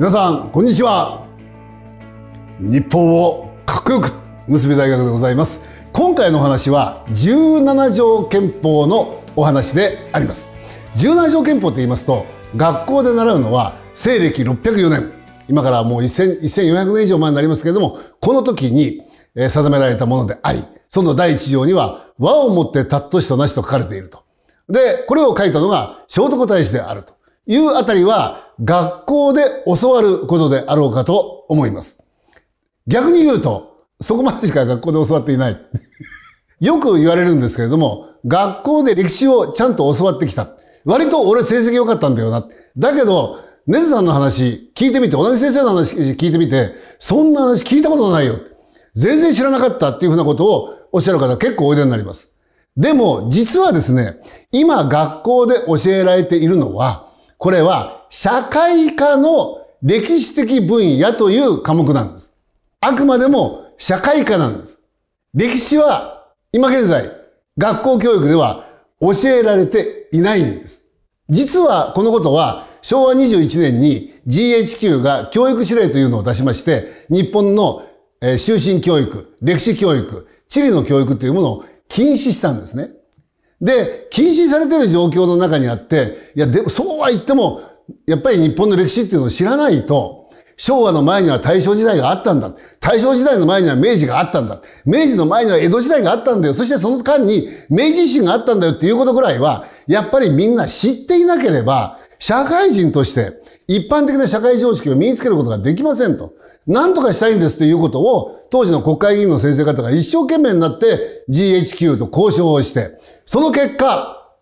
皆さんこんにちは日本をかっこよく結び大学でございます今回のお話は17条憲法のお話であります17条憲法と言いますと学校で習うのは西暦604年今からもう1400年以上前になりますけれどもこの時に定められたものでありその第一条には和をもってたっとしとなしと書かれているとでこれを書いたのが聖徳太子であるというあたりは学校で教わることであろうかと思います。逆に言うと、そこまでしか学校で教わっていない。よく言われるんですけれども、学校で歴史をちゃんと教わってきた。割と俺成績良かったんだよな。だけど、ネズさんの話聞いてみて、同じ先生の話聞いてみて、そんな話聞いたことないよ。全然知らなかったっていうふうなことをおっしゃる方結構おいでになります。でも、実はですね、今学校で教えられているのは、これは社会科の歴史的分野という科目なんです。あくまでも社会科なんです。歴史は今現在学校教育では教えられていないんです。実はこのことは昭和21年に GHQ が教育指令というのを出しまして、日本の終身教育、歴史教育、地理の教育というものを禁止したんですね。で、禁止されてる状況の中にあって、いや、でも、そうは言っても、やっぱり日本の歴史っていうのを知らないと、昭和の前には大正時代があったんだ。大正時代の前には明治があったんだ。明治の前には江戸時代があったんだよ。そしてその間に明治維新があったんだよっていうことぐらいは、やっぱりみんな知っていなければ、社会人として一般的な社会常識を身につけることができませんと。何とかしたいんですということを、当時の国会議員の先生方が一生懸命になって GHQ と交渉をして、その結果、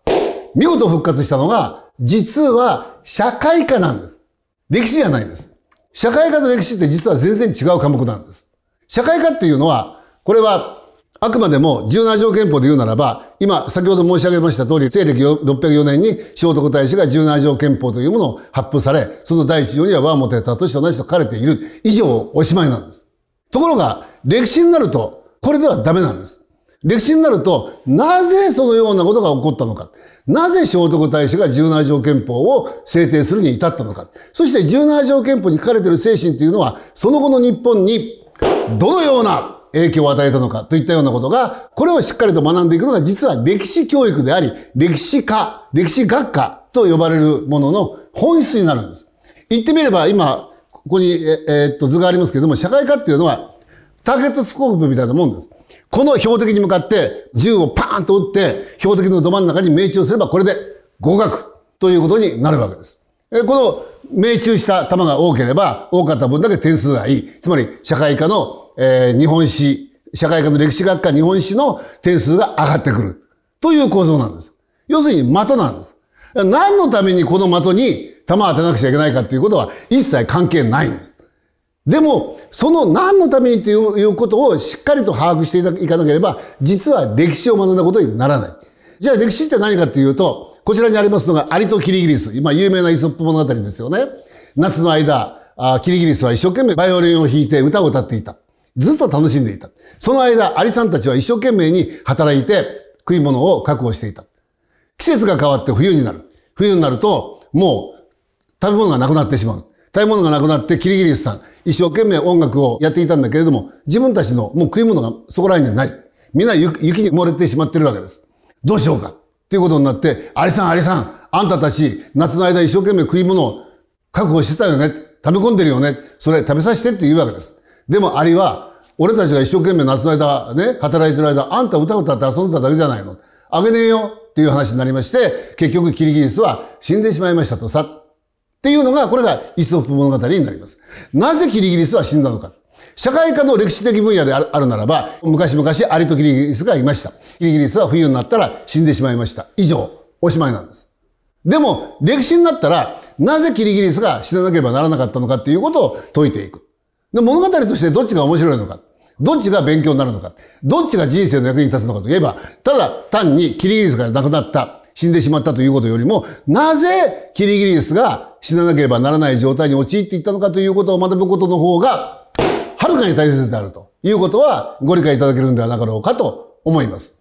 見事復活したのが、実は社会科なんです。歴史じゃないんです。社会科と歴史って実は全然違う科目なんです。社会科っていうのは、これはあくまでも17条憲法で言うならば、今、先ほど申し上げました通り、西暦604年に聖徳太子が17条憲法というものを発布され、その第一条には和もてたとし同じと書かれている以上おしまいなんです。ところが、歴史になると、これではダメなんです。歴史になると、なぜそのようなことが起こったのか。なぜ聖徳太子が17条憲法を制定するに至ったのか。そして17条憲法に書かれている精神というのは、その後の日本に、どのような影響を与えたのかといったようなことが、これをしっかりと学んでいくのが実は歴史教育であり、歴史家、歴史学科と呼ばれるものの本質になるんです。言ってみれば今、ここに、ええー、っと図がありますけれども、社会科っていうのはターゲットスコープみたいなもんです。この標的に向かって銃をパーンと撃って標的のど真ん中に命中すればこれで合格ということになるわけです。えこの命中した弾が多ければ多かった分だけ点数がいい。つまり社会科のえー、日本史、社会科の歴史学科日本史の点数が上がってくる。という構造なんです。要するに的なんです。何のためにこの的に弾を当てなくちゃいけないかっていうことは一切関係ないんです。でも、その何のためにということをしっかりと把握していかなければ、実は歴史を学んだことにならない。じゃあ歴史って何かっていうと、こちらにありますのが、アリとキリギリス。今、有名なイソップ物語ですよね。夏の間、キリギリスは一生懸命バイオリンを弾いて歌を歌っていた。ずっと楽しんでいた。その間、アリさんたちは一生懸命に働いて食い物を確保していた。季節が変わって冬になる。冬になると、もう食べ物がなくなってしまう。食べ物がなくなってキリギリスさん、一生懸命音楽をやっていたんだけれども、自分たちのもう食い物がそこら辺にはない。みんな雪に埋もれてしまってるわけです。どうしようか。っていうことになって、アリさん、アリさん、あんたたち、夏の間一生懸命食い物を確保してたよね。食べ込んでるよね。それ食べさせてって言うわけです。でもアリは俺たちが一生懸命夏の間、ね、働いてる間、あんた歌歌って遊んでただけじゃないの。あげねえよっていう話になりまして、結局キリギリスは死んでしまいましたとさ。っていうのが、これがイストップ物語になります。なぜキリギリスは死んだのか。社会科の歴史的分野であるならば、昔々アリとキリギリスがいました。キリギリスは冬になったら死んでしまいました。以上、おしまいなんです。でも、歴史になったら、なぜキリギリスが死ななければならなかったのかっていうことを解いていく。で物語としてどっちが面白いのか。どっちが勉強になるのか、どっちが人生の役に立つのかといえば、ただ単にキリギリスが亡くなった、死んでしまったということよりも、なぜキリギリスが死ななければならない状態に陥っていったのかということを学ぶことの方が、はるかに大切であるということはご理解いただけるんではなかろうかと思います。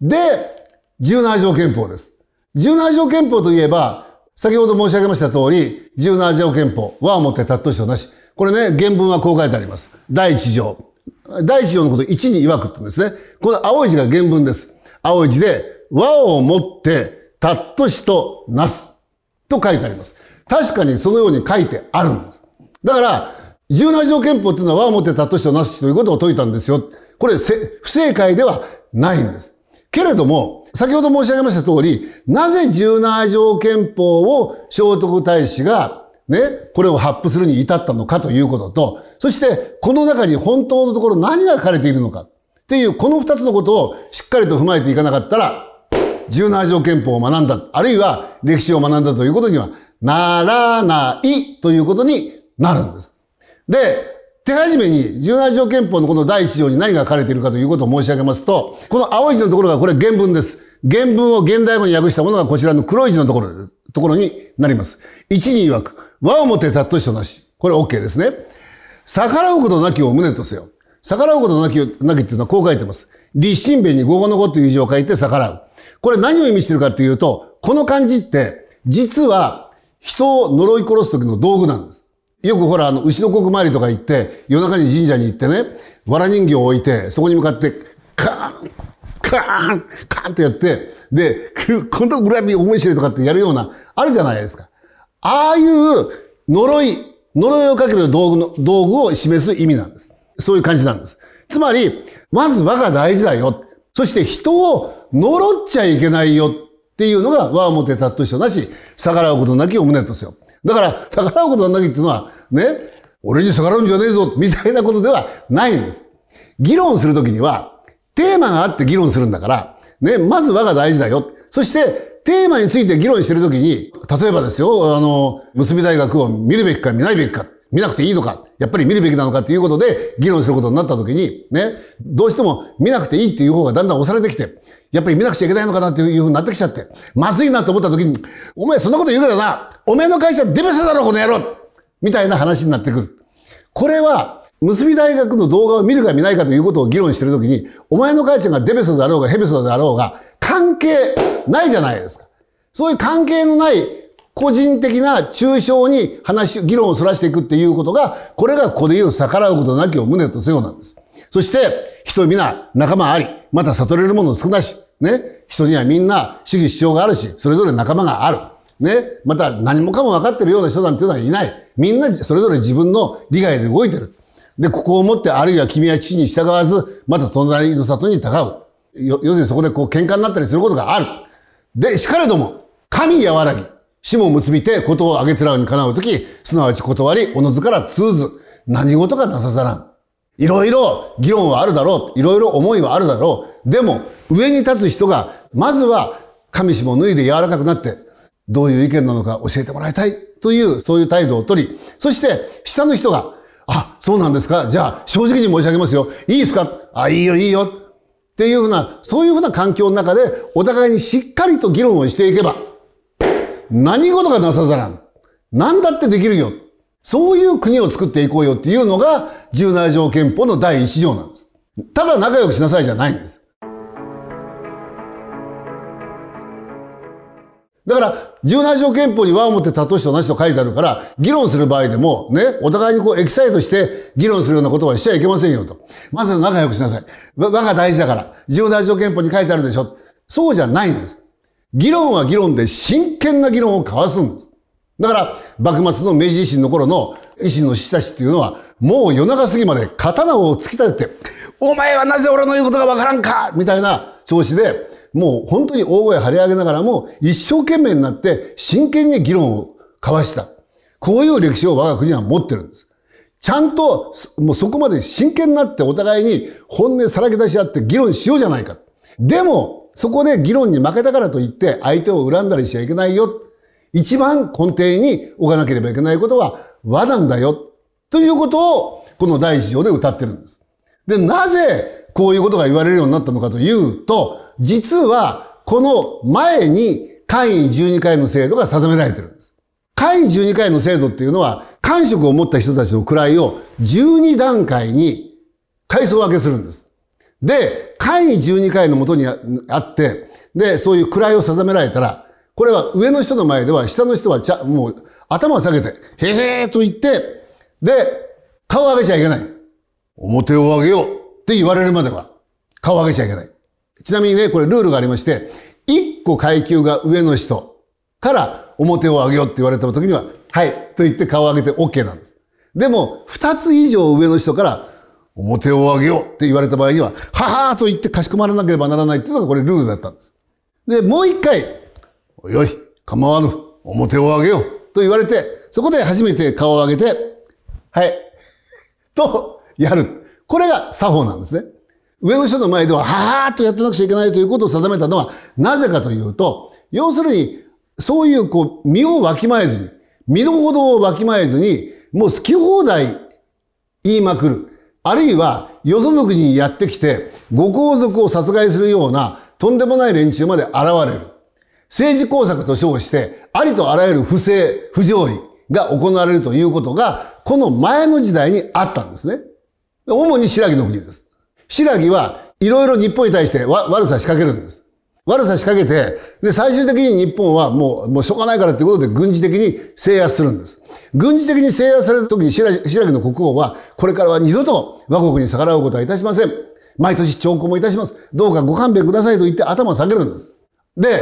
で、17条憲法です。17条憲法といえば、先ほど申し上げました通り、十七条憲法、和をもってっとしとなし。これね、原文はこう書いてあります。第一条。第一条のこと一に曰くって言うんですね。この青い字が原文です。青い字で、和をもってっとしとなす。と書いてあります。確かにそのように書いてあるんです。だから、十七条憲法っていうのは和をもってっとしとなすということを説いたんですよ。これ、不正解ではないんです。けれども、先ほど申し上げました通り、なぜ17条憲法を聖徳太子がね、これを発布するに至ったのかということと、そしてこの中に本当のところ何が書かれているのかっていう、この二つのことをしっかりと踏まえていかなかったら、17条憲法を学んだ、あるいは歴史を学んだということにはならないということになるんです。で、手始めに17条憲法のこの第1条に何が書かれているかということを申し上げますと、この青い字のところがこれ原文です。原文を現代語に訳したものがこちらの黒い字のところ、ところになります。一に曰く、和をもてたっとしとなし。これ OK ですね。逆らうことなきを胸とせよ。逆らうことなき、なきっていうのはこう書いてます。立身弁に語語の語という字を書いて逆らう。これ何を意味してるかというと、この漢字って、実は人を呪い殺す時の道具なんです。よくほら、あの、牛の国回りとか行って、夜中に神社に行ってね、藁人形を置いて、そこに向かって、カーン、カーンカーンってやって、で、このラビ思い白いとかってやるような、あるじゃないですか。ああいう呪い、呪いをかける道具の、道具を示す意味なんです。そういう感じなんです。つまり、まず和が大事だよ。そして人を呪っちゃいけないよっていうのが和をもてたっとしたなし、逆らうことなきを胸とせよ。だから、逆らうことなきっていうのは、ね、俺に逆らうんじゃねえぞ、みたいなことではないんです。議論するときには、テーマがあって議論するんだから、ね、まず我が大事だよ。そして、テーマについて議論してるときに、例えばですよ、あの、結び大学を見るべきか見ないべきか、見なくていいのか、やっぱり見るべきなのかということで議論することになったときに、ね、どうしても見なくていいっていう方がだんだん押されてきて、やっぱり見なくちゃいけないのかなっていうふうになってきちゃって、まずいなと思ったときに、お前そんなこと言うからな、お前の会社出ましただろ、この野郎みたいな話になってくる。これは結び大学の動画を見るか見ないかということを議論してるときに、お前の会社がデベソだろうがヘベソだろうが、関係ないじゃないですか。そういう関係のない個人的な抽象に話、議論を逸らしていくっていうことが、これがここで言う逆らうことなきを胸とせよなんです。そして、人皆仲間あり、また悟れるもの少なし、ね。人にはみんな主義主張があるし、それぞれ仲間がある。ね。また何もかも分かってるような人なんていうのはいない。みんなそれぞれ自分の利害で動いてる。で、ここを持って、あるいは君は父に従わず、また隣の里に高う。よ要するにそこでこう喧嘩になったりすることがある。で、しかれども、神和らぎ、死も結びて、ことをあげつらうにかなうとき、すなわち断り、おのずから通ず。何事がなさざらん。いろいろ議論はあるだろう。いろいろ思いはあるだろう。でも、上に立つ人が、まずは、神しも脱いで柔らかくなって、どういう意見なのか教えてもらいたいという、そういう態度をとり、そして、下の人が、あ、そうなんですかじゃあ、正直に申し上げますよ。いいですかあ、いいよ、いいよ。っていうふうな、そういうふうな環境の中で、お互いにしっかりと議論をしていけば、何事がなさざらん。何だってできるよ。そういう国を作っていこうよっていうのが、17条憲法の第1条なんです。ただ仲良くしなさいじゃないんです。だから、十7条憲法に和をもって立とし人同じと書いてあるから、議論する場合でも、ね、お互いにこうエキサイトして議論するようなことはしちゃいけませんよと。まず仲良くしなさい。和が大事だから、十7条憲法に書いてあるでしょ。そうじゃないんです。議論は議論で真剣な議論を交わすんです。だから、幕末の明治維新の頃の維新の志士たちっていうのは、もう夜中過ぎまで刀を突き立てて、お前はなぜ俺の言うことがわからんかみたいな調子で、もう本当に大声張り上げながらも、一生懸命になって真剣に議論を交わした。こういう歴史を我が国は持ってるんです。ちゃんと、もうそこまで真剣になってお互いに本音さらけ出し合って議論しようじゃないか。でも、そこで議論に負けたからといって相手を恨んだりしちゃいけないよ。一番根底に置かなければいけないことは和なんだよ。ということを、この第一条で歌ってるんです。で、なぜこういうことが言われるようになったのかというと、実は、この前に、簡易12回の制度が定められてるんです。簡易12回の制度っていうのは、官職を持った人たちの位を12段階に階層分けするんです。で、簡易12回のもとにあって、で、そういう位を定められたら、これは上の人の前では、下の人はちゃ、もう頭を下げて、へへーと言って、で、顔を上げちゃいけない。表を上げよう。って言われるまでは、顔を上げちゃいけない。ちなみにね、これルールがありまして、1個階級が上の人から表を上げようって言われた時には、はい、と言って顔を上げて OK なんです。でも、2つ以上上の人から、表を上げようって言われた場合には、ははーと言ってかしこまらなければならないっていうのがこれルールだったんです。で、もう一回、およい、構わぬ、表を上げようと言われて、そこで初めて顔を上げて、はい、と、やる。これが作法なんですね。上の人の前では、はーっとやってなくちゃいけないということを定めたのは、なぜかというと、要するに、そういう、こう、身をわきまえずに、身の程をわきまえずに、もう好き放題言いまくる。あるいは、よその国にやってきて、ご皇族を殺害するような、とんでもない連中まで現れる。政治工作と称して、ありとあらゆる不正、不条理が行われるということが、この前の時代にあったんですね。主に白木の国です。白木はいろいろ日本に対して悪さ仕掛けるんです。悪さ仕掛けて、で、最終的に日本はもう、もうしょうがないからっていうことで軍事的に制圧するんです。軍事的に制圧された時に白白木の国王は、これからは二度と和国に逆らうことはいたしません。毎年兆候もいたします。どうかご勘弁くださいと言って頭を下げるんです。で、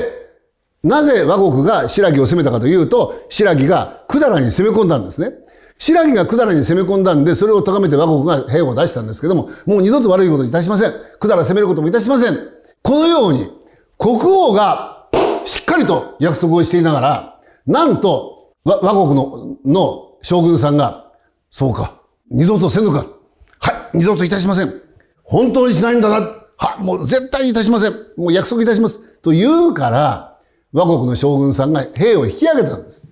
なぜ和国が白木を攻めたかというと、白木が百済に攻め込んだんですね。白木が百済に攻め込んだんで、それを高めて倭国が兵を出したんですけども、もう二度と悪いこといたしません。百済攻めることもいたしません。このように、国王がしっかりと約束をしていながら、なんと、倭国の、の将軍さんが、そうか、二度とせぬか。はい、二度といたしません。本当にしないんだな。は、もう絶対にいたしません。もう約束いたします。と言うから、倭国の将軍さんが兵を引き上げたんです。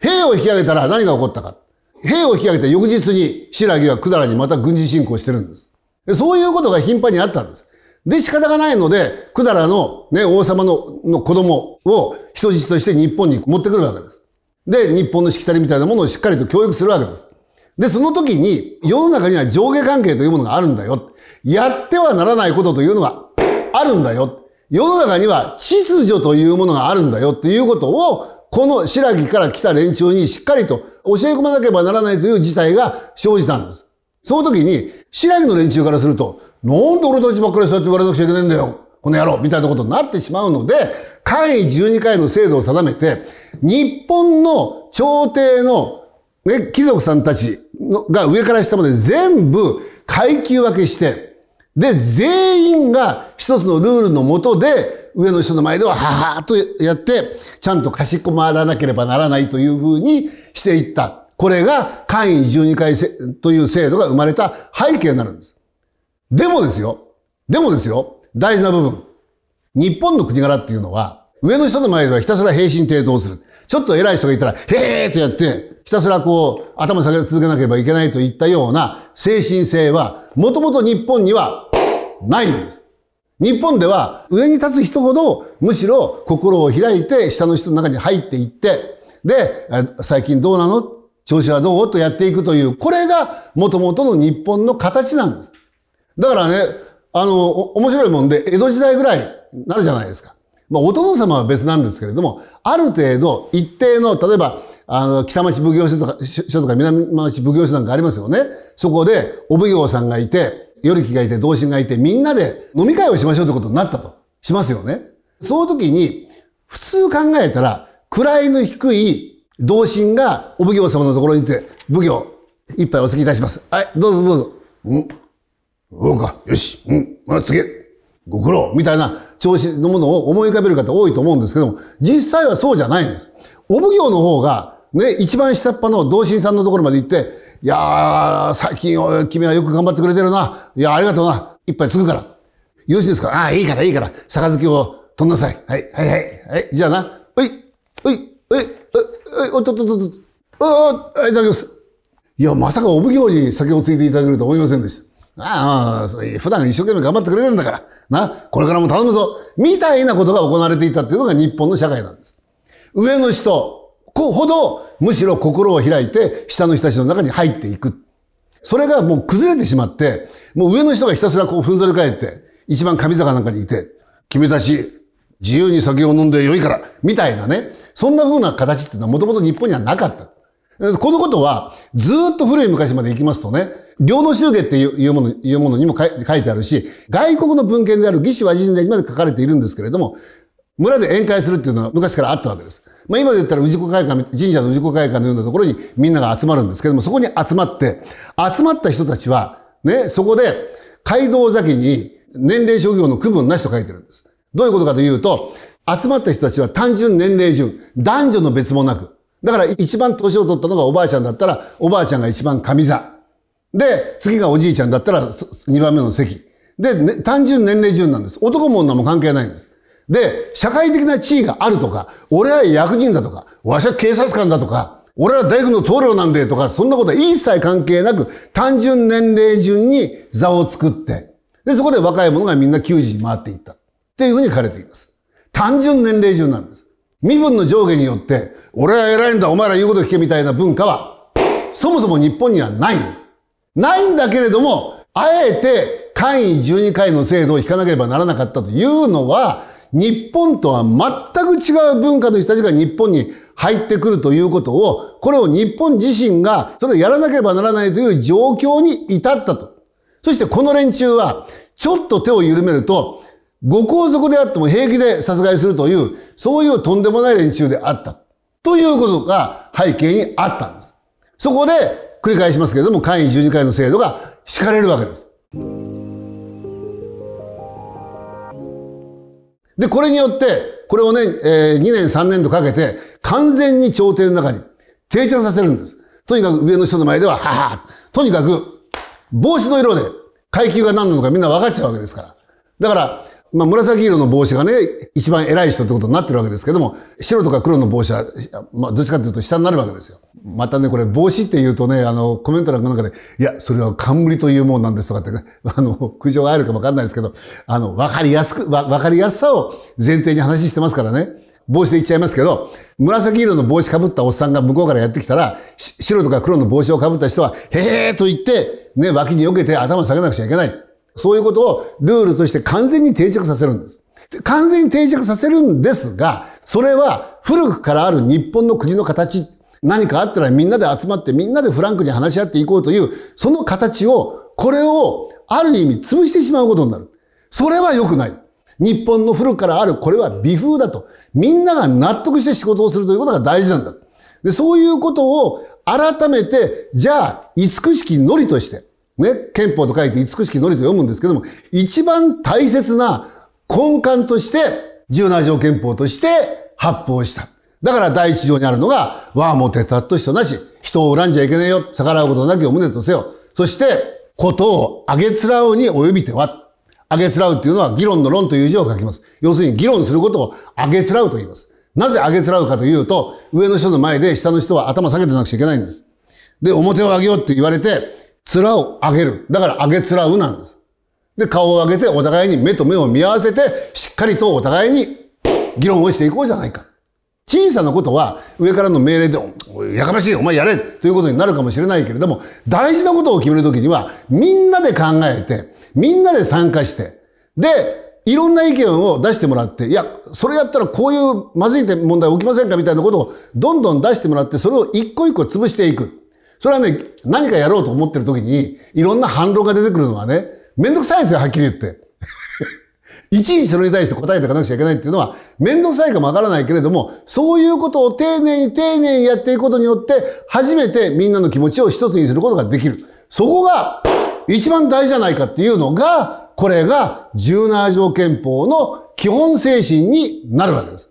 兵を引き上げたら何が起こったか。兵を引き上げて翌日に白木は百済にまた軍事侵攻してるんです。そういうことが頻繁にあったんです。で、仕方がないので、百済のね、王様のの子供を人質として日本に持ってくるわけです。で、日本のしきたりみたいなものをしっかりと教育するわけです。で、その時に、世の中には上下関係というものがあるんだよ。やってはならないことというのがあるんだよ。世の中には秩序というものがあるんだよっていうことをこの白木から来た連中にしっかりと教え込まなければならないという事態が生じたんです。その時に、白木の連中からすると、なんで俺たちばっかりそうやって言われなくちゃいけないんだよ。この野郎みたいなことになってしまうので、会議12回の制度を定めて、日本の朝廷の、ね、貴族さんたちが上から下まで全部階級分けして、で、全員が一つのルールのもとで、上の人の前では、ははーとやって、ちゃんとかしこまらなければならないというふうにしていった。これが、簡易12回という制度が生まれた背景になるんです。でもですよ。でもですよ。大事な部分。日本の国柄っていうのは、上の人の前ではひたすら平身抵当する。ちょっと偉い人がいたら、へーとやって、ひたすらこう、頭下げ続けなければいけないといったような精神性は、もともと日本にはないんです。日本では上に立つ人ほどむしろ心を開いて下の人の中に入っていって、で、最近どうなの調子はどうとやっていくという、これが元々の日本の形なんです。だからね、あの、面白いもんで、江戸時代ぐらいなるじゃないですか。まあ、お殿様は別なんですけれども、ある程度、一定の、例えば、あの、北町奉行所とか、所とか南町奉行所なんかありますよね。そこで、お奉行さんがいて、夜気がいて、同心がいて、みんなで飲み会をしましょうってことになったと。しますよね。その時に、普通考えたら、位の低い同心がお奉行様のところに行って、奉行、一杯お付きいたします。はい、どうぞどうぞ。うん。どうか、よし、うん、まあ、つけ。ご苦労、みたいな調子のものを思い浮かべる方多いと思うんですけども、実際はそうじゃないんです。お奉行の方が、ね、一番下っ端の同心さんのところまで行って、いやー、最近君はよく頑張ってくれてるな。いや、ありがとうな。いっぱいつくから。よろしいですかああ、いいからいいから。杯を取んなさい。はい、はい、はい。はい、じゃあな。はい、はい、はい、はい、おっとっとっとっと。おー、はい、いただきます。いや、まさかお奉行に酒をついていただけると思いませんでした。ああ、普段一生懸命頑張ってくれるんだから、な、これからも頼むぞ、みたいなことが行われていたっていうのが日本の社会なんです。上の人、子ほど、むしろ心を開いて、下の人たちの中に入っていく。それがもう崩れてしまって、もう上の人がひたすらこうふんぞり返って、一番上坂なんかにいて、君たち、自由に酒を飲んでよいから、みたいなね、そんな風な形っていうのはもともと日本にはなかった。このことは、ずっと古い昔まで行きますとね、領の宗家っていうもの、いうものにも書いてあるし、外国の文献である義士和人伝にまで書かれているんですけれども、村で宴会するっていうのは昔からあったわけです。まあ今で言ったら氏子会館、神社の氏子会館のようなところにみんなが集まるんですけども、そこに集まって、集まった人たちは、ね、そこで、街道崎に年齢職業の区分なしと書いてるんです。どういうことかというと、集まった人たちは単純年齢順、男女の別もなく。だから一番年を取ったのがおばあちゃんだったら、おばあちゃんが一番上座。で、次がおじいちゃんだったら、二番目の席。で、ね、単純年齢順なんです。男も女も関係ないんです。で、社会的な地位があるとか、俺は役人だとか、わしは警察官だとか、俺は大工の棟梁なんでとか、そんなことは一切関係なく、単純年齢順に座を作って、で、そこで若い者がみんな給仕に回っていった。っていうふうに書かれています。単純年齢順なんです。身分の上下によって、俺は偉いんだ、お前ら言うこと聞けみたいな文化は、そもそも日本にはないんです。ないんだけれども、あえて、官位12回の制度を引かなければならなかったというのは、日本とは全く違う文化の人たちが日本に入ってくるということを、これを日本自身がそれをやらなければならないという状況に至ったと。そしてこの連中は、ちょっと手を緩めると、ご皇族であっても平気で殺害するという、そういうとんでもない連中であった。ということが背景にあったんです。そこで、繰り返しますけれども、簡易十字回の制度が敷かれるわけです。で、これによって、これをね、えー、2年3年とかけて、完全に朝廷の中に定着させるんです。とにかく上の人の前では、ははとにかく、帽子の色で階級が何なのかみんな分かっちゃうわけですから。だから、まあ、紫色の帽子がね、一番偉い人ってことになってるわけですけども、白とか黒の帽子は、まあ、どっちかっていうと下になるわけですよ。またね、これ帽子って言うとね、あの、コメント欄の中で、いや、それは冠というもんなんですとかって、ね、あの、苦情があるかわかんないですけど、あの、わかりやすく、わ、わかりやすさを前提に話してますからね。帽子で言っちゃいますけど、紫色の帽子かぶったおっさんが向こうからやってきたら、白とか黒の帽子をかぶった人は、へーと言って、ね、脇に避けて頭下げなくちゃいけない。そういうことをルールとして完全に定着させるんです。完全に定着させるんですが、それは古くからある日本の国の形、何かあったらみんなで集まってみんなでフランクに話し合っていこうという、その形を、これをある意味潰してしまうことになる。それは良くない。日本の古くからある、これは美風だと。みんなが納得して仕事をするということが大事なんだ。で、そういうことを改めて、じゃあ、慈しきノリとして、ね、憲法と書いて慈しきノリと読むんですけども、一番大切な根幹として、17条憲法として発砲した。だから第一条にあるのが、和もてたっと人なし、人を恨んじゃいけねえよ、逆らうことなきを胸とせよ。そして、ことをあげつらうに及びては。あげつらうっていうのは議論の論という字を書きます。要するに議論することをあげつらうと言います。なぜあげつらうかというと、上の人の前で下の人は頭下げてなくちゃいけないんです。で、表を上げようって言われて、面を上げる。だから上げ面うなんです。で、顔を上げてお互いに目と目を見合わせて、しっかりとお互いに議論をしていこうじゃないか。小さなことは上からの命令で、やかましい、お前やれということになるかもしれないけれども、大事なことを決めるときには、みんなで考えて、みんなで参加して、で、いろんな意見を出してもらって、いや、それやったらこういうまずい問題起きませんかみたいなことをどんどん出してもらって、それを一個一個潰していく。それはね、何かやろうと思ってる時に、いろんな反論が出てくるのはね、めんどくさいですよ、はっきり言って。いちいちそれに対して答えていかなくちゃいけないっていうのは、めんどくさいかもわからないけれども、そういうことを丁寧に丁寧にやっていくことによって、初めてみんなの気持ちを一つにすることができる。そこが、一番大事じゃないかっていうのが、これが17条憲法の基本精神になるわけです。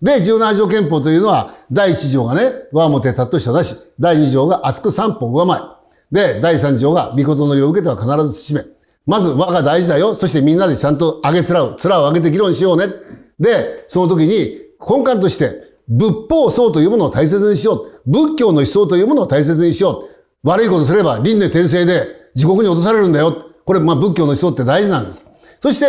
で、十七条憲法というのは、第一条がね、和もてたっとしただし、第二条が厚く三歩上前。で、第三条が、御事の領を受けては必ず締め。まず和が大事だよ。そしてみんなでちゃんと上げつらう。らを上げて議論しようね。で、その時に根幹として、仏法僧というものを大切にしよう。仏教の思想というものを大切にしよう。悪いことすれば輪廻転生で地獄に落とされるんだよ。これ、まあ仏教の思想って大事なんです。そして、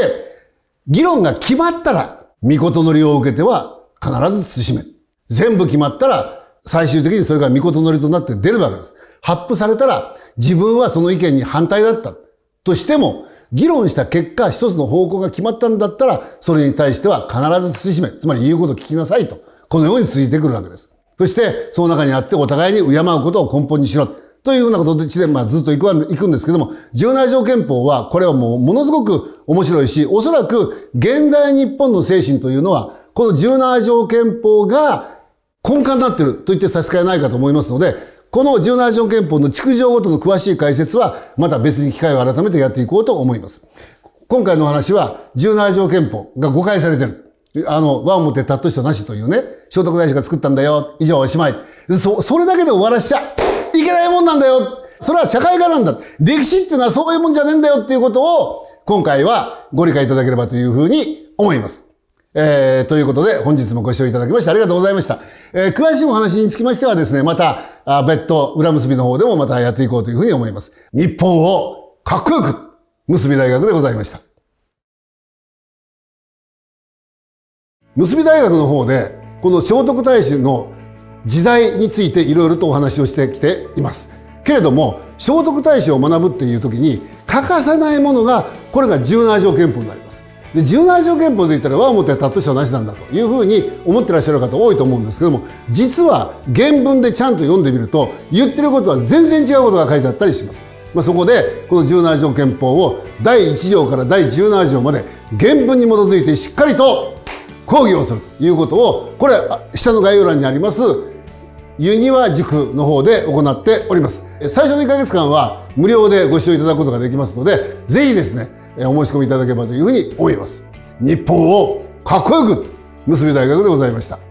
議論が決まったら、御事の領を受けては必ず慎め。全部決まったら、最終的にそれが御事のりとなって出るわけです。発布されたら、自分はその意見に反対だった。としても、議論した結果、一つの方向が決まったんだったら、それに対しては必ず慎め。つまり言うことを聞きなさいと。このように続いてくるわけです。そして、その中にあってお互いに敬うことを根本にしろ。というようなことで、まあ、ずっと行くんですけども、十内条憲法は、これはもうものすごく面白いし、おそらく現代日本の精神というのは、この17条憲法が根幹になっていると言って差し支えないかと思いますので、この17条憲法の築条ごとの詳しい解説は、また別に機会を改めてやっていこうと思います。今回のお話は、17条憲法が誤解されてる。あの、和をもってたっとしたなしというね、聖徳太子が作ったんだよ。以上おしまい。そ、それだけで終わらしちゃいけないもんなんだよ。それは社会科なんだ。歴史っていうのはそういうもんじゃねえんだよっていうことを、今回はご理解いただければというふうに思います。えー、ということで、本日もご視聴いただきましてありがとうございました。えー、詳しいお話につきましてはですね、また、あ別途、裏結びの方でもまたやっていこうというふうに思います。日本をかっこよく、結び大学でございました。結び大学の方で、この聖徳太子の時代についていろいろとお話をしてきています。けれども、聖徳太子を学ぶっていう時に欠かさないものが、これが十七条憲法になります。で17条憲法で言ったら和をもってはたっとしたなしなんだというふうに思ってらっしゃる方多いと思うんですけども実は原文でちゃんと読んでみると言ってることは全然違うことが書いてあったりします、まあ、そこでこの17条憲法を第1条から第17条まで原文に基づいてしっかりと抗議をするということをこれ下の概要欄にありますユニワ塾の方で行っております最初の1ヶ月間は無料でご視聴いただくことができますのでぜひですねお申し込みいただければというふうに思います。日本をかっこよく結び大学でございました。